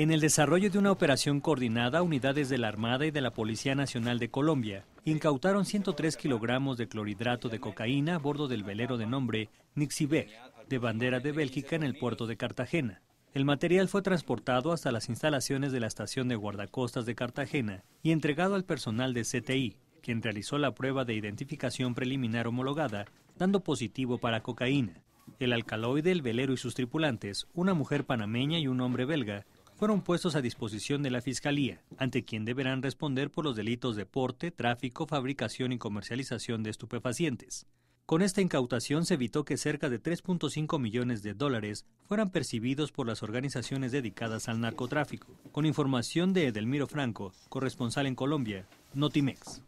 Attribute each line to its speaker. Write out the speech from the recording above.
Speaker 1: En el desarrollo de una operación coordinada, unidades de la Armada y de la Policía Nacional de Colombia incautaron 103 kilogramos de clorhidrato de cocaína a bordo del velero de nombre Nixibec, de bandera de Bélgica en el puerto de Cartagena. El material fue transportado hasta las instalaciones de la estación de guardacostas de Cartagena y entregado al personal de CTI, quien realizó la prueba de identificación preliminar homologada, dando positivo para cocaína. El alcaloide, el velero y sus tripulantes, una mujer panameña y un hombre belga, fueron puestos a disposición de la Fiscalía, ante quien deberán responder por los delitos de porte, tráfico, fabricación y comercialización de estupefacientes. Con esta incautación se evitó que cerca de 3.5 millones de dólares fueran percibidos por las organizaciones dedicadas al narcotráfico. Con información de Edelmiro Franco, corresponsal en Colombia, Notimex.